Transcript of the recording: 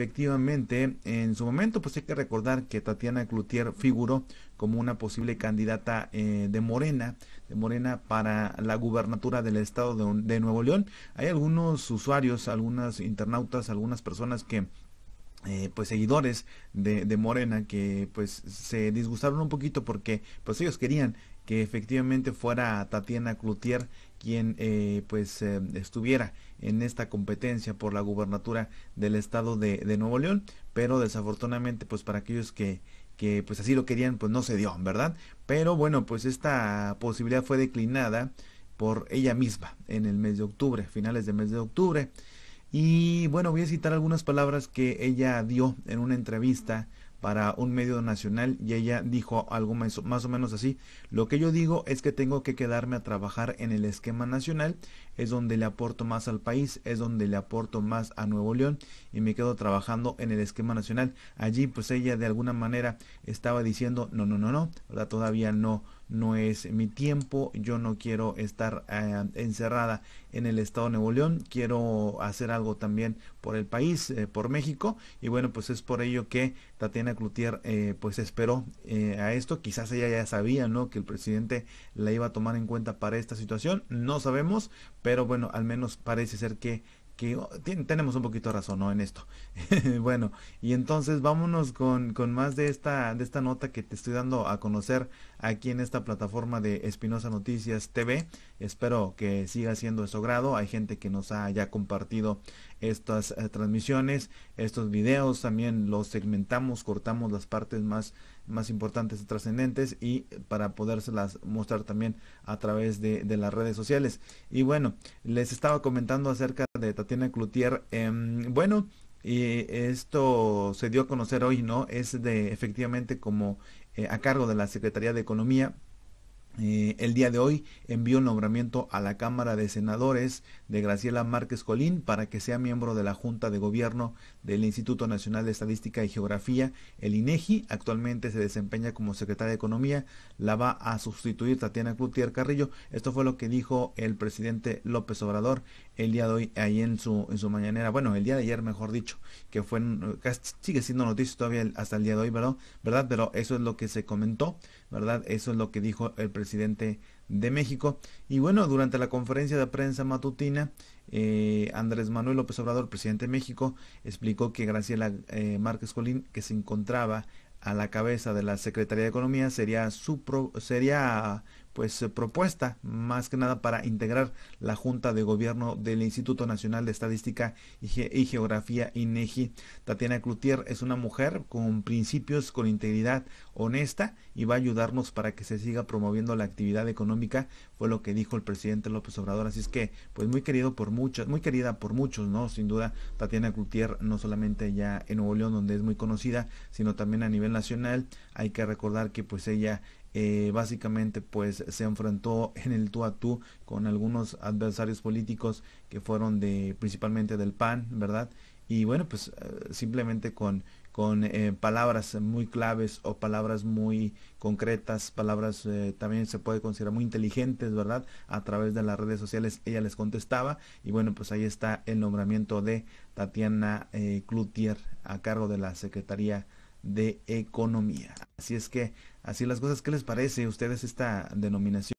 Efectivamente, en su momento pues hay que recordar que Tatiana Cloutier figuró como una posible candidata eh, de Morena, de Morena para la gubernatura del estado de, Nuevo León. Hay algunos usuarios, algunas internautas, algunas personas que eh, pues seguidores de, de, Morena que pues se disgustaron un poquito porque pues ellos querían que efectivamente fuera Tatiana Cloutier quien eh, pues eh, estuviera en esta competencia por la gubernatura del estado de, Nuevo León pero desafortunadamente pues para aquellos que pues así lo querían pues no se dio verdad pero bueno pues esta posibilidad fue declinada por ella misma en el mes de octubre finales de mes de octubre y bueno voy a citar algunas palabras que ella dio en una entrevista para un medio nacional y ella dijo algo más, o menos así. Lo que yo digo es que tengo que quedarme a trabajar en el esquema nacional, es donde le aporto más al país, es donde le aporto más a Nuevo León y me quedo trabajando en el esquema nacional. Allí pues ella de alguna manera estaba diciendo no, no, no, no, todavía no no es mi tiempo, yo no quiero estar eh, encerrada en el estado de Nuevo León, quiero hacer algo también por el país, eh, por México, y bueno, pues es por ello que Tatiana Cloutier eh, pues esperó a esto, quizás ella ya sabía, ¿no? Que el presidente la iba a tomar en cuenta para esta situación, no sabemos, pero bueno, al menos parece ser que Oh, tenemos un poquito de razón en esto. bueno, y entonces vámonos con, con, más de esta, de esta nota que te estoy dando a conocer aquí en esta plataforma de Espinosa Noticias TV. Espero que siga siendo de su grado. Hay gente que nos haya compartido estas eh, transmisiones, estos videos. También los segmentamos, cortamos las partes más más importantes y trascendentes y para podérselas mostrar también a través de, las redes sociales. Y bueno, les estaba comentando acerca de Tatiana Cloutier. Em, bueno, y esto se dio a conocer hoy, ¿no? Es de efectivamente como eh, a cargo de la Secretaría de Economía eh, el día de hoy envió un nombramiento a la Cámara de Senadores de Graciela Márquez Colín para que sea miembro de la Junta de Gobierno del Instituto Nacional de Estadística y Geografía, el INEGI. E Actualmente se desempeña como secretaria de Economía. La va a sustituir Tatiana Cloutier Carrillo. Esto fue lo que dijo el presidente López Obrador el día de hoy, ahí en su, en su mañanera. Bueno, el día de ayer, mejor dicho, que fue. sigue siendo noticia todavía hasta el día de hoy, ¿verdad? ¿verdad? Pero eso es lo que se comentó, ¿verdad? Eso es lo que dijo el presidente presidente de México. Y bueno, durante la conferencia de prensa matutina, eh, Andrés Manuel López Obrador, presidente de México, explicó que Graciela eh, Márquez Colín, que se encontraba a la cabeza de la Secretaría de Economía, sería, su pro, sería pues eh, propuesta más que nada para integrar la Junta de Gobierno del Instituto Nacional de Estadística y, Geografía INEGI. E Tatiana Cloutier es una mujer con principios, con integridad honesta y va a ayudarnos para que se siga promoviendo la actividad económica, fue lo que dijo el presidente López Obrador, así es que pues muy querido por muchos, muy querida por muchos, ¿no? Sin duda Tatiana Cloutier no solamente ya en Nuevo León donde es muy conocida, sino también a nivel nacional. Hay que recordar que pues ella eh, básicamente pues se enfrentó en el tú a tú con algunos adversarios políticos que fueron de principalmente del PAN, ¿verdad? Y bueno, pues eh, simplemente con, con eh, palabras muy claves o palabras muy concretas, palabras también se puede considerar muy inteligentes, ¿verdad? A través de las redes sociales ella les contestaba y bueno, pues ahí está el nombramiento de Tatiana Cloutier a cargo de la Secretaría de Economía. Así es que, así las cosas, ¿qué les parece a ustedes esta denominación?